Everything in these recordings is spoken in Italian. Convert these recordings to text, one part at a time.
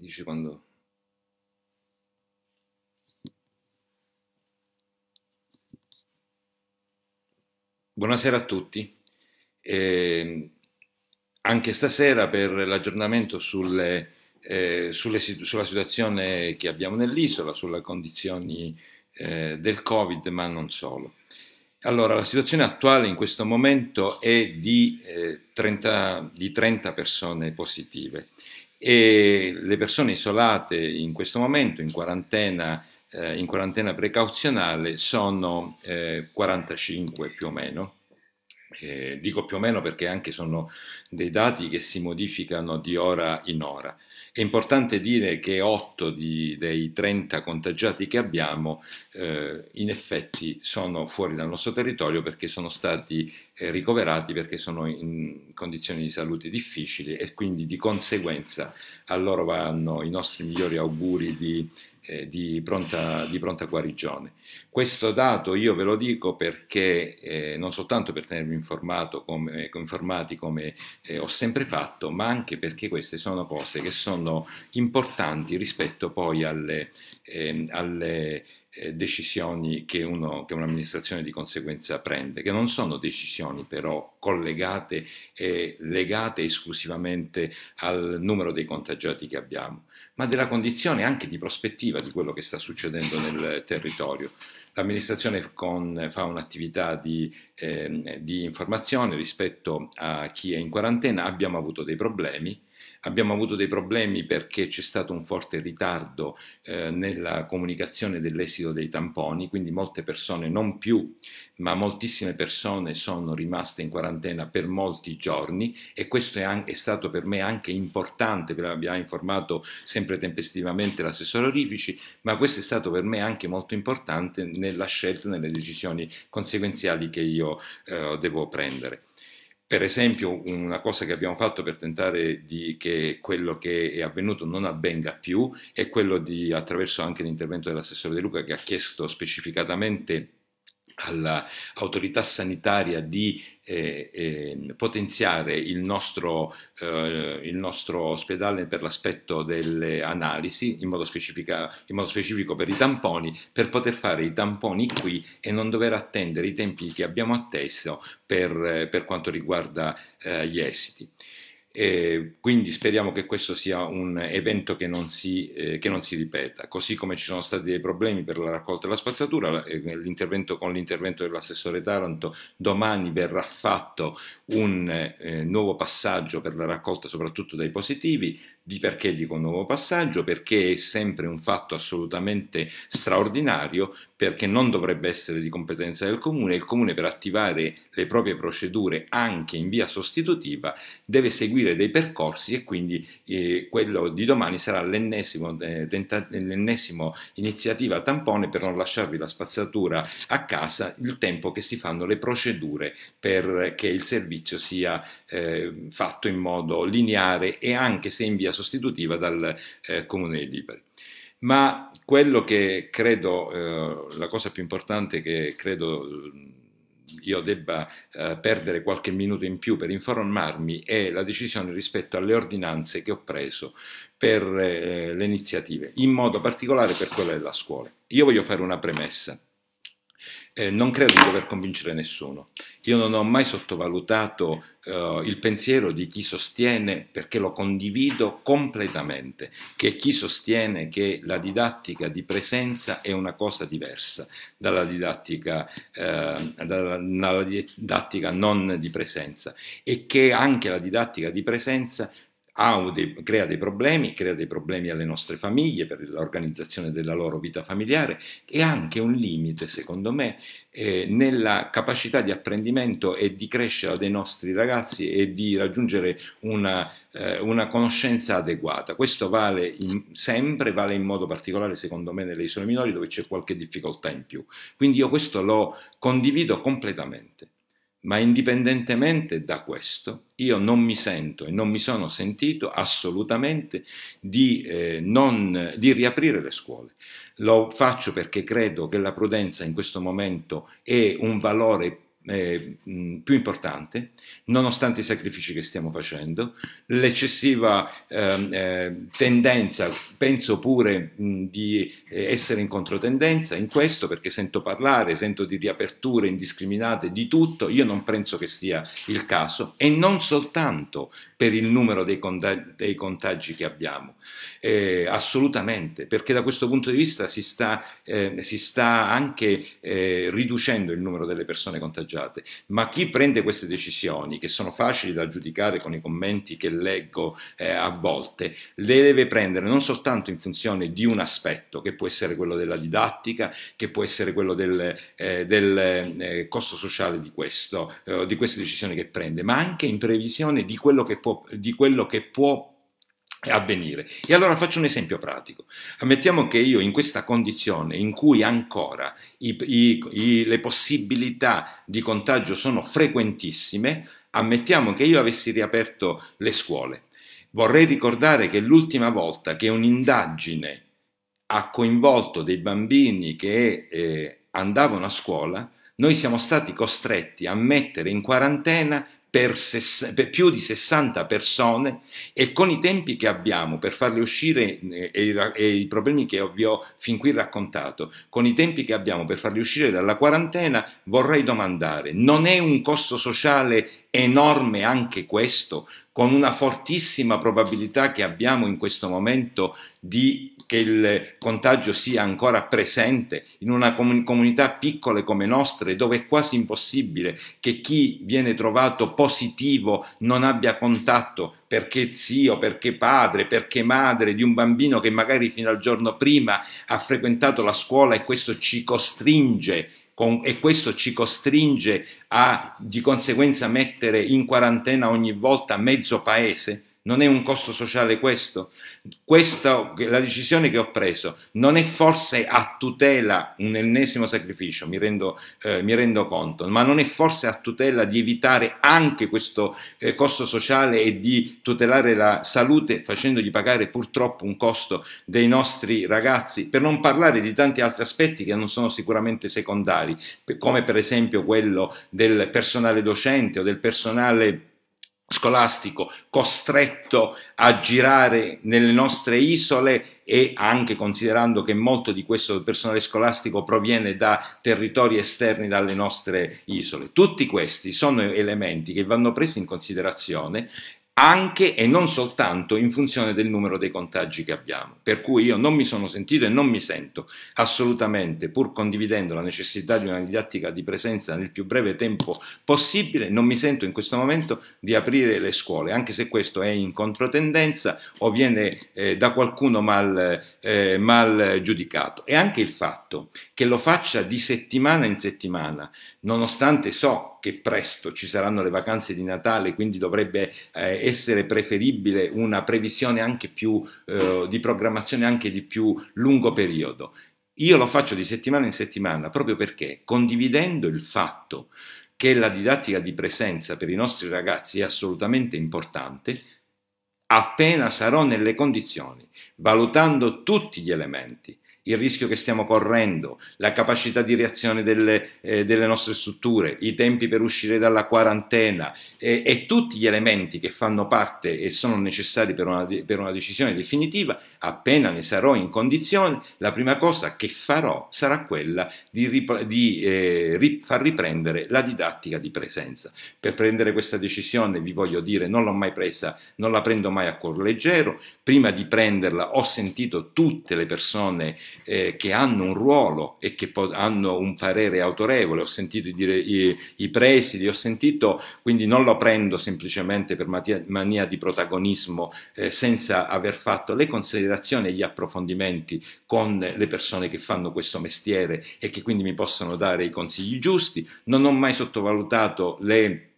dici quando... Buonasera a tutti. Eh, anche stasera per l'aggiornamento sulle, eh, sulle, sulla situazione che abbiamo nell'isola, sulle condizioni eh, del Covid, ma non solo. Allora, la situazione attuale in questo momento è di, eh, 30, di 30, persone positive e le persone isolate in questo momento in quarantena, eh, in quarantena precauzionale sono eh, 45 più o meno. Eh, dico più o meno perché anche sono dei dati che si modificano di ora in ora. È importante dire che 8 di, dei 30 contagiati che abbiamo eh, in effetti sono fuori dal nostro territorio perché sono stati eh, ricoverati perché sono in condizioni di salute difficili e quindi di conseguenza a loro vanno i nostri migliori auguri di, eh, di, pronta, di pronta, guarigione. Questo dato io ve lo dico perché eh, non soltanto per tenervi come, eh, informati come eh, ho sempre fatto, ma anche perché queste sono cose che sono importanti rispetto poi alle, ehm, alle eh, decisioni che, uno, che, un'amministrazione di conseguenza prende, che non sono decisioni però collegate e legate esclusivamente al numero dei contagiati che abbiamo, ma della condizione anche di prospettiva di quello che sta succedendo nel territorio. L'amministrazione con, fa un'attività di, eh, di informazione rispetto a chi è in quarantena, abbiamo avuto dei problemi, Abbiamo avuto dei problemi perché c'è stato un forte ritardo eh, nella comunicazione dell'esito dei tamponi, quindi molte persone, non più, ma moltissime persone sono rimaste in quarantena per molti giorni e questo è, anche, è stato per me anche importante, ve l'abbiamo informato sempre tempestivamente l'assessore Orifici, ma questo è stato per me anche molto importante nella scelta, nelle decisioni conseguenziali che io eh, devo prendere per esempio, una cosa che abbiamo fatto per tentare di, che quello che è avvenuto non avvenga più è quello di, attraverso anche l'intervento dell'assessore De Luca, che ha chiesto specificatamente all'autorità sanitaria di eh, eh, potenziare il nostro, eh, il nostro, ospedale per l'aspetto delle analisi, in modo, in modo, specifico per i tamponi, per poter fare i tamponi qui e non dover attendere i tempi che abbiamo atteso per, per quanto riguarda eh, gli esiti. E ehm, quindi speriamo che questo sia un evento che non, si, eh, che non, si, ripeta, così come ci sono stati dei problemi per la raccolta della spazzatura, eh, con l'intervento dell'assessore Taranto domani verrà fatto un eh, nuovo passaggio per la raccolta soprattutto dei positivi, di perché dico un nuovo passaggio, perché è sempre un fatto assolutamente straordinario, perché non dovrebbe essere di competenza del comune, il comune per attivare le proprie procedure anche in via sostitutiva deve seguire dei percorsi e quindi eh, quello di domani sarà l'ennesimo, eh, l'ennesimo iniziativa tampone per non lasciarvi la spazzatura a casa il tempo che si fanno le procedure perché il servizio sia eh, fatto in modo lineare e anche se in via via sostitutiva dal eh, Comune di Liberi. Ma quello che credo, eh, la cosa più importante che credo mm, io debba eh, perdere qualche minuto in più per informarmi è la decisione rispetto alle ordinanze che ho preso per eh, le iniziative, in modo particolare per quella della scuola. Io voglio fare una premessa. Eh, non credo di dover convincere nessuno. Io non ho mai sottovalutato eh, il pensiero di chi sostiene, perché lo condivido completamente, che chi sostiene che la didattica di presenza è una cosa diversa dalla didattica, eh, dalla, dalla didattica non di presenza e che anche la didattica di presenza dei, crea dei problemi, crea dei problemi alle nostre famiglie per l'organizzazione della loro vita familiare e anche un limite, secondo me, eh, nella capacità di apprendimento e di crescita dei nostri ragazzi e di raggiungere una, eh, una conoscenza adeguata. Questo vale in, sempre, vale in modo particolare, secondo me, nelle isole minori dove c'è qualche difficoltà in più. Quindi io questo lo condivido completamente ma indipendentemente da questo, io non mi sento e non mi sono sentito assolutamente di, eh, non, di, riaprire le scuole. Lo faccio perché credo che la prudenza in questo momento è un valore eh, più importante, nonostante i sacrifici che stiamo facendo, l'eccessiva ehm, eh, tendenza, penso pure mh, mm, di eh, essere in controtendenza in questo, perché sento parlare, sento di riaperture indiscriminate di tutto, io non penso che sia il caso, e non soltanto per il numero dei, contagi, dei contagi che abbiamo, eh, assolutamente, perché da questo punto di vista si sta, eh, si sta anche eh, riducendo il numero delle persone contagiate danneggiate, ma chi prende queste decisioni, che sono facili da giudicare con i commenti che leggo eh, a volte, le deve prendere non soltanto in funzione di un aspetto, che può essere quello della didattica, che può essere quello del, eh, del eh, costo sociale di, questo, eh, di queste decisioni che prende, ma anche in previsione di quello che può, di quello che può avvenire. E allora faccio un esempio pratico. Ammettiamo che io in questa condizione in cui ancora i, i, i, le possibilità di contagio sono frequentissime, ammettiamo che io avessi riaperto le scuole. Vorrei ricordare che l'ultima volta che un'indagine ha coinvolto dei bambini che eh, andavano a scuola, noi siamo stati costretti a mettere in quarantena per, ses- per, più di 60 persone e con i tempi che abbiamo per farle uscire eh, e, e, i problemi che vi ho fin qui raccontato, con i tempi che abbiamo per farle uscire dalla quarantena, vorrei domandare, non è un costo sociale enorme anche questo? con una fortissima probabilità che abbiamo in questo momento di, che il contagio sia ancora presente in una comun- comunità piccola come nostre dove è quasi impossibile che chi viene trovato positivo non abbia contatto perché zio, perché padre, perché madre di un bambino che magari fino al giorno prima ha frequentato la scuola e questo ci costringe a con, e questo ci costringe a di conseguenza mettere in quarantena ogni volta mezzo paese? Non è un costo sociale questo? Questa, la decisione che ho preso non è forse a tutela un ennesimo sacrificio, mi rendo, eh, mi rendo conto, ma non è forse a tutela di evitare anche questo eh, costo sociale e di tutelare la salute facendogli pagare purtroppo un costo dei nostri ragazzi, per non parlare di tanti altri aspetti che non sono sicuramente secondari, come per esempio quello del personale docente o del personale scolastico costretto a girare nelle nostre isole e anche considerando che molto di questo personale scolastico proviene da territori esterni dalle nostre isole. Tutti questi sono elementi che vanno presi in considerazione anche e non soltanto in funzione del numero dei contagi che abbiamo. Per cui io non mi sono sentito e non mi sento assolutamente, pur condividendo la necessità di una didattica di presenza nel più breve tempo possibile, non mi sento in questo momento di aprire le scuole, anche se questo è in controtendenza o viene eh, da qualcuno mal, eh, mal giudicato. E anche il fatto che lo faccia di settimana in settimana, nonostante so che presto ci saranno le vacanze di Natale, quindi dovrebbe eh, essere preferibile una previsione anche più eh, di programmazione anche di più lungo periodo. Io lo faccio di settimana in settimana proprio perché condividendo il fatto che la didattica di presenza per i nostri ragazzi è assolutamente importante, appena sarò nelle condizioni, valutando tutti gli elementi, il rischio che stiamo correndo, la capacità di reazione delle, eh, delle nostre strutture, i tempi per uscire dalla quarantena eh, e, tutti gli elementi che fanno parte e sono necessari per una, per una decisione definitiva, appena ne sarò in condizione, la prima cosa che farò sarà quella di, rip- di eh, ri- far riprendere la didattica di presenza. Per prendere questa decisione, vi voglio dire, non l'ho mai presa, non la prendo mai a cuor leggero, prima di prenderla ho sentito tutte le persone eh, che hanno un ruolo e che po- hanno un parere autorevole, ho sentito dire i, i, presidi, ho sentito, quindi non lo prendo semplicemente per matia- mania di protagonismo eh, senza aver fatto le considerazioni e gli approfondimenti con le persone che fanno questo mestiere e che quindi mi possono dare i consigli giusti, non ho mai sottovalutato le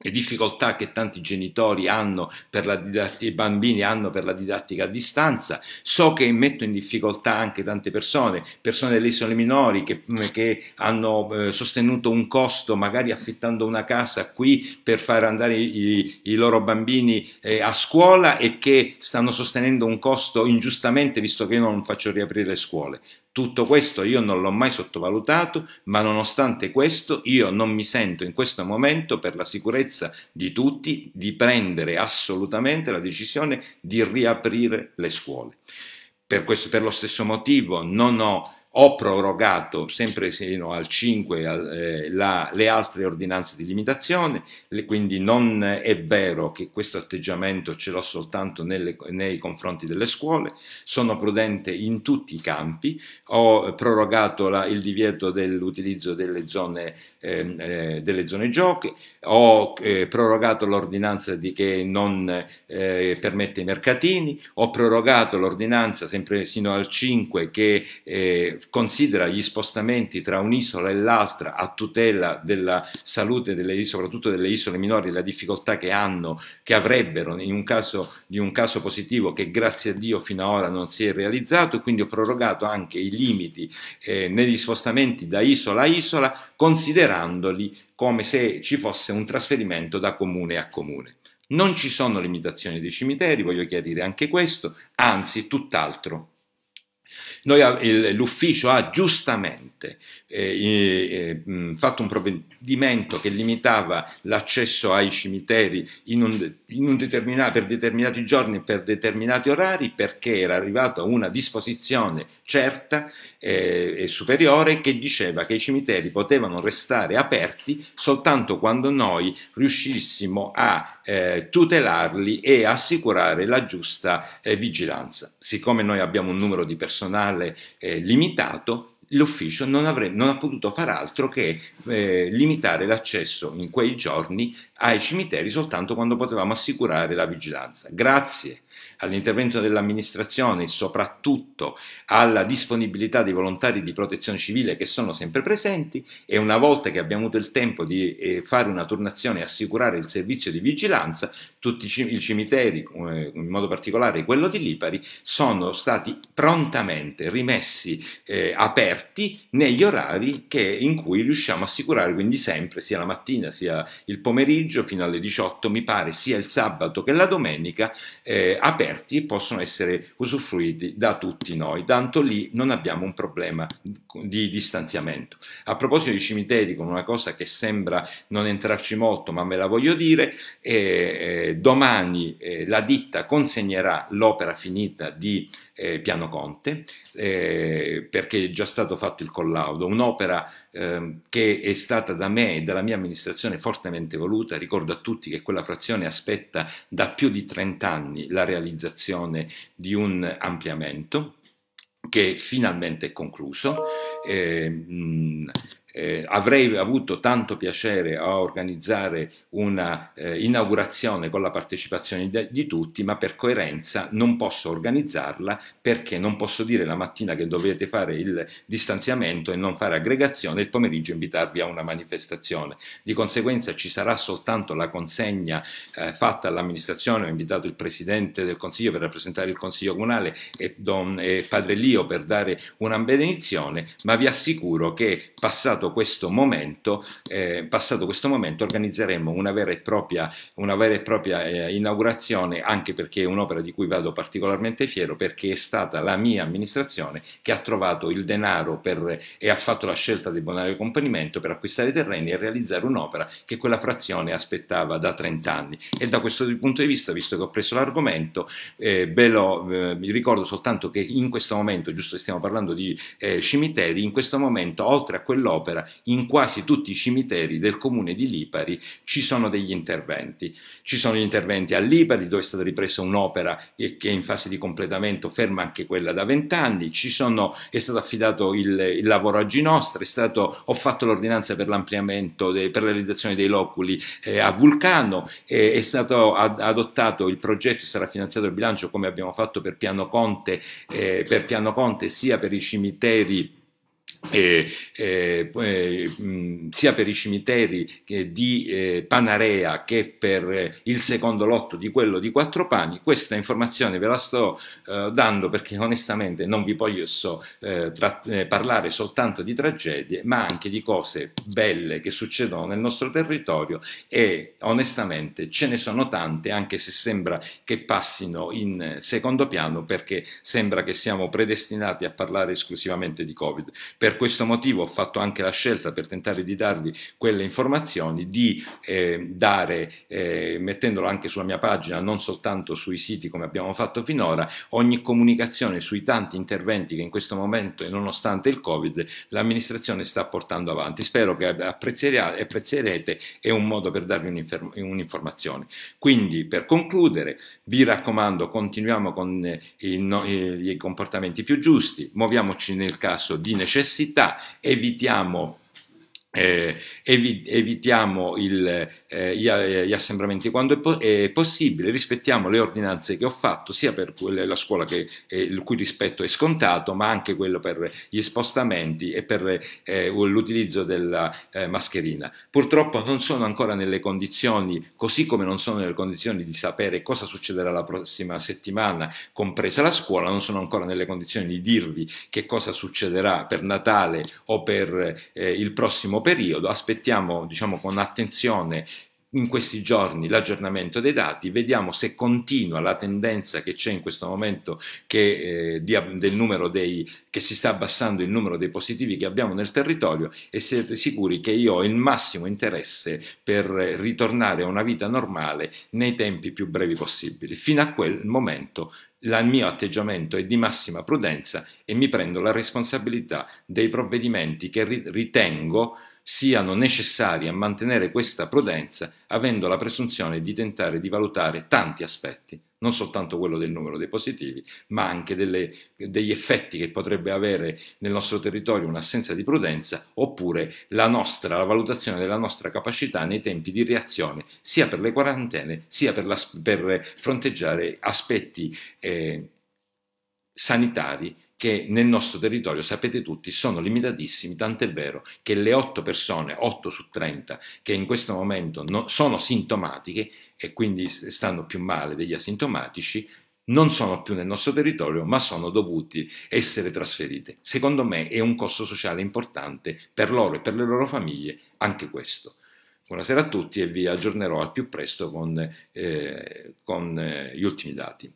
le difficoltà che tanti genitori hanno per la didattica, i bambini hanno per la didattica a distanza, so che metto in difficoltà anche tante persone, persone delle isole minori che, mm, che hanno eh, sostenuto un costo magari affittando una casa qui per far andare i, i loro bambini eh, a scuola e che stanno sostenendo un costo ingiustamente visto che io non faccio riaprire le scuole. Tutto questo io non l'ho mai sottovalutato, ma nonostante questo io non mi sento in questo momento per la sicurezza di tutti di prendere assolutamente la decisione di riaprire le scuole. Per, questo, per lo stesso motivo non ho ho prorogato sempre fino al 5 eh, la, le altre ordinanze di limitazione, le, quindi non è vero che questo atteggiamento ce l'ho soltanto nelle, nei confronti delle scuole, sono prudente in tutti i campi, ho prorogato la, il divieto dell'utilizzo delle zone, eh, eh, delle zone giochi, ho eh, prorogato l'ordinanza che non eh, permette i mercatini, ho prorogato l'ordinanza sempre fino al 5 che eh, considera gli spostamenti tra un'isola e l'altra a tutela della salute delle, soprattutto delle isole minori, la difficoltà che hanno, che avrebbero in un caso di un caso positivo che grazie a Dio fino ad ora non si è realizzato e quindi ho prorogato anche i limiti eh, negli spostamenti da isola a isola considerandoli come se ci fosse un trasferimento da comune a comune. Non ci sono limitazioni dei cimiteri, voglio chiarire anche questo, anzi tutt'altro. Noi, il, l'ufficio ha giustamente eh, eh, fatto un provvedimento che limitava l'accesso ai cimiteri in un, in un per determinati giorni e per determinati orari perché era arrivata una disposizione certa eh, e superiore che diceva che i cimiteri potevano restare aperti soltanto quando noi riuscissimo a eh, tutelarli e assicurare la giusta eh, vigilanza. Siccome noi abbiamo un numero di persone personale eh, limitato, l'ufficio non, avrebbe, non, ha potuto far altro che eh, limitare l'accesso in quei giorni ai cimiteri soltanto quando potevamo assicurare la vigilanza. Grazie all'intervento dell'amministrazione, e soprattutto alla disponibilità dei volontari di protezione civile che sono sempre presenti e una volta che abbiamo avuto il tempo di eh, fare una turnazione e assicurare il servizio di vigilanza, tutti i cimiteri, eh, in modo particolare quello di Lipari, sono stati prontamente rimessi eh, aperti negli orari che, in cui riusciamo a assicurare, quindi sempre, sia la mattina sia il pomeriggio fino alle 18 mi pare, sia il sabato che la domenica, eh, aperti aperti possono essere usufruiti da tutti noi, tanto lì non abbiamo un problema di distanziamento. A proposito di cimiteri, con una cosa che sembra non entrarci molto, ma me la voglio dire, eh, eh domani eh, la ditta consegnerà l'opera finita di eh, Piano Conte, eh, perché è già stato fatto il collaudo, un'opera Ehm, che è stata da me e dalla mia amministrazione fortemente voluta. Ricordo a tutti che quella frazione aspetta da più di 30 anni la realizzazione di un ampliamento che finalmente è concluso. Eh, mh, eh, avrei avuto tanto piacere a organizzare una eh, inaugurazione con la partecipazione di, di, tutti, ma per coerenza non posso organizzarla perché non posso dire la mattina che dovete fare il distanziamento e non fare aggregazione e il pomeriggio invitarvi a una manifestazione. Di conseguenza ci sarà soltanto la consegna eh, fatta all'amministrazione, ho invitato il Presidente del Consiglio per rappresentare il Consiglio Comunale e, don, e Padre Lio per dare una benedizione, ma vi assicuro che passato passato questo momento, eh, passato questo momento organizzeremo una vera e propria, vera e propria eh, inaugurazione anche perché è un'opera di cui vado particolarmente fiero perché è stata la mia amministrazione che ha trovato il denaro per, e ha fatto la scelta del bonario componimento per acquistare i terreni e realizzare un'opera che quella frazione aspettava da 30 anni e da questo punto di vista, visto che ho preso l'argomento, eh, ve lo, eh, vi ricordo soltanto che in questo momento, giusto che stiamo parlando di eh, cimiteri, in questo momento oltre a quell'opera eccetera, in quasi tutti i cimiteri del comune di Lipari ci sono degli interventi. Ci sono gli interventi a Lipari dove è stata ripresa un'opera che è in fase di completamento, ferma anche quella da vent'anni, è stato affidato il, il, lavoro a Ginostra, è stato, ho fatto l'ordinanza per l'ampliamento, per la realizzazione dei loculi eh, a Vulcano, eh, è stato ad, adottato il progetto, sarà finanziato il bilancio come abbiamo fatto per Piano Conte, eh, per Piano Conte sia per i cimiteri eh, eh, sia per i cimiteri di eh, Panarea che per eh, il secondo lotto di quello di Quattro Pani. Questa informazione ve la sto eh, dando perché onestamente non vi posso parlare soltanto di tragedie, ma anche di cose belle che succedono nel nostro territorio e onestamente ce ne sono tante, anche se sembra che passino in secondo piano perché sembra che siamo predestinati a parlare esclusivamente di Covid. Per per questo motivo ho fatto anche la scelta per tentare di darvi quelle informazioni, di eh, dare, eh, mettendolo anche sulla mia pagina, non soltanto sui siti come abbiamo fatto finora, ogni comunicazione sui tanti interventi che in questo momento e nonostante il Covid l'amministrazione sta portando avanti. Spero che apprezzerete, è un modo per darvi un'informazione. Quindi per concludere vi raccomando continuiamo con eh, i, i comportamenti più giusti, muoviamoci nel caso di necessità complessità, evitiamo eh, evitiamo il, eh, gli, eh, gli, assembramenti quando è, po è, possibile, rispettiamo le ordinanze che ho fatto sia per la scuola che, eh, il cui rispetto è scontato, ma anche quello per gli spostamenti e per eh, l'utilizzo della eh, mascherina. Purtroppo non sono ancora nelle condizioni, così come non sono nelle condizioni di sapere cosa succederà la prossima settimana, compresa la scuola, non sono ancora nelle condizioni di dirvi che cosa succederà per Natale o per il prossimo prossimo periodo, aspettiamo diciamo, con attenzione in questi giorni l'aggiornamento dei dati, vediamo se continua la tendenza che c'è in questo momento che, eh, di, del numero dei, che si sta abbassando il numero dei positivi che abbiamo nel territorio e siete sicuri che io ho il massimo interesse per ritornare a una vita normale nei tempi più brevi possibili. Fino a quel momento il mio atteggiamento è di massima prudenza e mi prendo la responsabilità dei provvedimenti che ritengo siano necessari a mantenere questa prudenza, avendo la presunzione di tentare di valutare tanti aspetti, non soltanto quello del numero dei positivi, ma anche delle, degli effetti che potrebbe avere nel nostro territorio un'assenza di prudenza, oppure la, nostra, la valutazione della nostra capacità nei tempi di reazione, sia per le quarantene, sia per, la, per fronteggiare aspetti eh, sanitari che nel nostro territorio, sapete tutti, sono limitatissimi, tant'è vero che le 8 persone, 8 su 30, che in questo momento no, sono sintomatiche e quindi stanno più male degli asintomatici, non sono più nel nostro territorio, ma sono dovuti essere trasferite. Secondo me è un costo sociale importante per loro e per le loro famiglie anche questo. Buonasera a tutti e vi aggiornerò al più presto con, eh, con eh, gli ultimi dati.